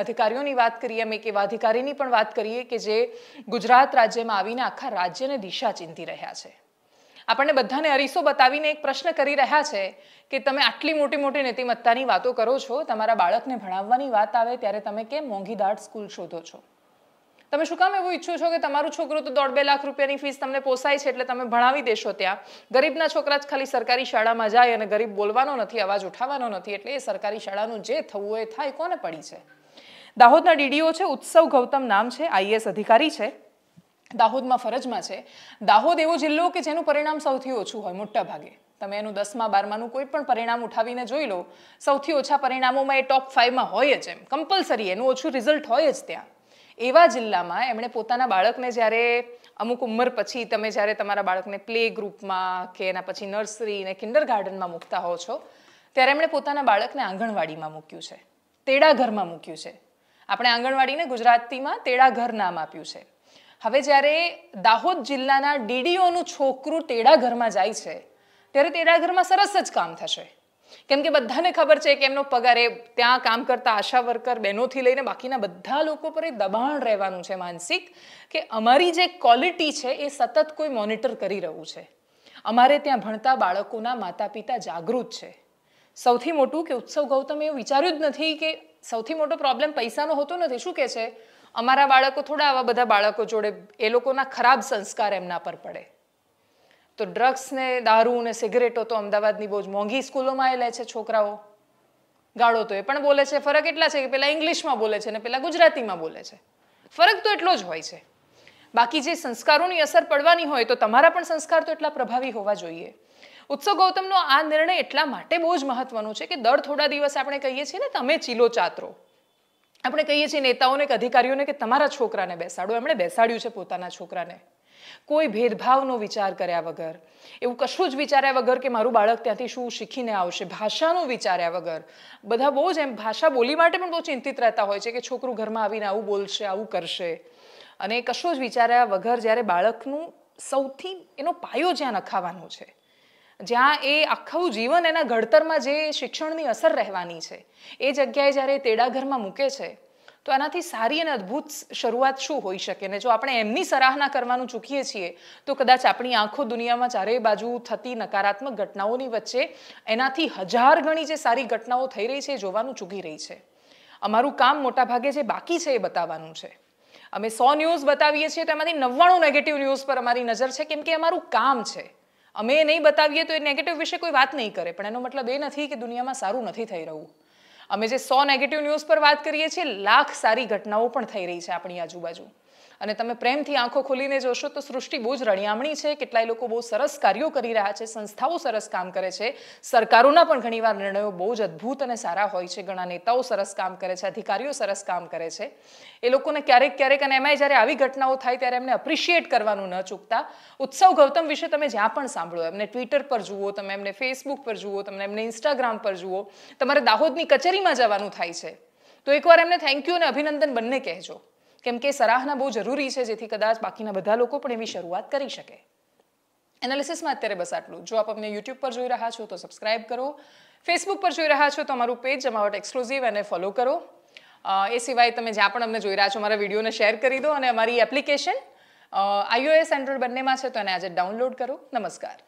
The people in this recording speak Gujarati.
અધિકારીઓની વાત કરીએ અમે એક એવા અધિકારીની પણ વાત કરીએ કે જે ગુજરાત રાજ્યમાં આવીને આખા રાજ્યને દિશા ચિંતી રહ્યા છે આપણને બધાને અરીસો બતાવીને એક પ્રશ્ન કરી રહ્યા છે કે તમે આટલી મોટી મોટી નીતિમત્તાની વાતો કરો છો તમારા બાળકને ભણાવવાની વાત આવે ત્યારે તમે કેમ મોંઘી દાટ સ્કૂલ શોધો છો તમે શું કામ એવું ઈચ્છો છો કે તમારું છોકરું તો દોઢ બે લાખ રૂપિયાની ફીસ તમને પોસાય છે એટલે તમે ભણાવી દેશો ત્યાં ગરીબના છોકરા જ ખાલી સરકારી શાળામાં જાય અને ગરીબ બોલવાનો નથી અવાજ ઉઠાવવાનો નથી એટલે એ સરકારી શાળાનું જે થવું એ થાય કોને પડી છે દાહોદના ડીડીઓ છે ઉત્સવ ગૌતમ નામ છે આઈએસ અધિકારી છે દાહોદમાં ફરજમાં છે દાહોદ એવો જિલ્લો કે જેનું પરિણામ સૌથી ઓછું હોય મોટા ભાગે તમે એનું દસમા બારમાનું કોઈ પણ પરિણામ ઉઠાવીને જોઈ લો સૌથી ઓછા પરિણામોમાં એ ટોપ ફાઇવમાં હોય જ એમ કમ્પલસરી એનું ઓછું રિઝલ્ટ હોય જ ત્યાં એવા જિલ્લામાં એમણે પોતાના બાળકને જ્યારે અમુક ઉંમર પછી તમે જ્યારે તમારા બાળકને પ્લે ગ્રુપમાં કે એના પછી નર્સરી ને કિન્ડર ગાર્ડનમાં મૂકતા હો છો ત્યારે એમણે પોતાના બાળકને આંગણવાડીમાં મૂક્યું છે તેડાઘરમાં મૂક્યું છે આપણે આંગણવાડીને ગુજરાતીમાં તેડાઘર નામ આપ્યું છે હવે જ્યારે દાહોદ જિલ્લાના ડીડીઓનું છોકરું તેડા જાય છે ત્યારે તેડા ઘરમાં સરસ જ કામ થશે કેમ કે બધાને ખબર છે કે એમનો પગાર એ ત્યાં કામ કરતા આશા વર્કર બહેનોથી લઈને બાકીના બધા લોકો પર એ દબાણ રહેવાનું છે માનસિક કે અમારી જે ક્વોલિટી છે એ સતત કોઈ મોનિટર કરી રહ્યું છે અમારે ત્યાં ભણતા બાળકોના માતા પિતા જાગૃત છે સૌથી મોટું કે ઉત્સવ ગૌતમે એવું વિચાર્યું જ નથી કે સૌથી મોટો પ્રોબ્લેમ પૈસાનો હોતો નથી શું કહે છે અમારા બાળકો થોડા આવા બધા બાળકો જોડે એ લોકોના ખરાબ સંસ્કાર એમના પર પડે તો ડ્રગ્સ ને દારૂ ને સિગરેટો તો અમદાવાદની બહુ જ મોંઘી સ્કૂલોમાં એ લે છે છોકરાઓ ગાળો તો એ પણ બોલે છે ફરક એટલા છે કે પેલા ઇંગ્લિશમાં બોલે છે ને પેલા ગુજરાતીમાં બોલે છે ફરક તો એટલો જ હોય છે બાકી જે સંસ્કારોની અસર પડવાની હોય તો તમારા પણ સંસ્કાર તો એટલા પ્રભાવી હોવા જોઈએ ઉત્સવ ગૌતમનો આ નિર્ણય એટલા માટે બહુ જ મહત્વનો છે કે દર થોડા દિવસ આપણે કહીએ છીએ ને તમે ચીલો ચાતરો આપણે કહીએ છીએ નેતાઓને કે અધિકારીઓને કે તમારા છોકરાને બેસાડો એમણે બેસાડ્યું છે પોતાના છોકરાને કોઈ ભેદભાવનો વિચાર કર્યા વગર એવું કશું જ વિચાર્યા વગર કે મારું બાળક ત્યાંથી શું શીખીને આવશે ભાષાનું વિચાર્યા વગર બધા બહુ જ એમ ભાષા બોલી માટે પણ બહુ ચિંતિત રહેતા હોય છે કે છોકરું ઘરમાં આવીને આવું બોલશે આવું કરશે અને કશું જ વિચાર્યા વગર જ્યારે બાળકનું સૌથી એનો પાયો જ્યાં નખાવાનો છે જ્યાં એ આખું જીવન એના ઘડતરમાં જે શિક્ષણની અસર રહેવાની છે એ જગ્યાએ જ્યારે તેડાઘરમાં મૂકે છે તો આનાથી સારી અને અદ્ભુત શરૂઆત શું હોઈ શકે ને જો આપણે એમની સરાહના કરવાનું ચૂકીએ છીએ તો કદાચ આપણી આંખો દુનિયામાં ચારેય બાજુ થતી નકારાત્મક ઘટનાઓની વચ્ચે એનાથી હજાર ગણી જે સારી ઘટનાઓ થઈ રહી છે એ જોવાનું ચૂકી રહી છે અમારું કામ મોટાભાગે જે બાકી છે એ બતાવવાનું છે અમે સો ન્યૂઝ બતાવીએ છીએ તો એમાંથી નવ્વાણું નેગેટિવ ન્યૂઝ પર અમારી નજર છે કેમ કે અમારું કામ છે અમે એ નહીં બતાવીએ તો એ નેગેટિવ વિશે કોઈ વાત નહીં કરે પણ એનો મતલબ એ નથી કે દુનિયામાં સારું નથી થઈ રહ્યું અમે જે સો નેગેટિવ ન્યૂઝ પર વાત કરીએ છીએ લાખ સારી ઘટનાઓ પણ થઈ રહી છે આપણી આજુબાજુ અને તમે પ્રેમથી આંખો ખોલીને જોશો તો સૃષ્ટિ બહુ જ રણિયામણી છે કેટલાય લોકો બહુ સરસ કાર્યો કરી રહ્યા છે સંસ્થાઓ સરસ કામ કરે છે સરકારોના પણ ઘણીવાર નિર્ણયો બહુ જ અદ્ભુત અને સારા હોય છે ઘણા નેતાઓ સરસ કામ કરે છે અધિકારીઓ સરસ કામ કરે છે એ લોકોને ક્યારેક ક્યારેક અને એમાંય જ્યારે આવી ઘટનાઓ થાય ત્યારે એમને એપ્રિશિએટ કરવાનું ન ચૂકતા ઉત્સવ ગૌતમ વિશે તમે જ્યાં પણ સાંભળો એમને ટ્વિટર પર જુઓ તમે એમને ફેસબુક પર જુઓ તમને એમને ઇન્સ્ટાગ્રામ પર જુઓ તમારે દાહોદની કચેરીમાં જવાનું થાય છે તો એકવાર એમને થેન્ક યુ અને અભિનંદન બંને કહેજો કેમ કે સરાહના બહુ જરૂરી છે જેથી કદાચ બાકીના બધા લોકો પણ એવી શરૂઆત કરી શકે એનાલિસિસમાં અત્યારે બસ આટલું જો આપ અમને યુટ્યુબ પર જોઈ રહ્યા છો તો સબસ્ક્રાઈબ કરો ફેસબુક પર જોઈ રહ્યા છો તો અમારું પેજ જમાવટ એક્સક્લુઝિવ અને ફોલો કરો એ સિવાય તમે જ્યાં પણ અમને જોઈ રહ્યા છો અમારા વિડીયોને શેર કરી દો અને અમારી એપ્લિકેશન આઈઓએસ એન્ડ્રોઇડ બંનેમાં છે તો એને આજે ડાઉનલોડ કરો નમસ્કાર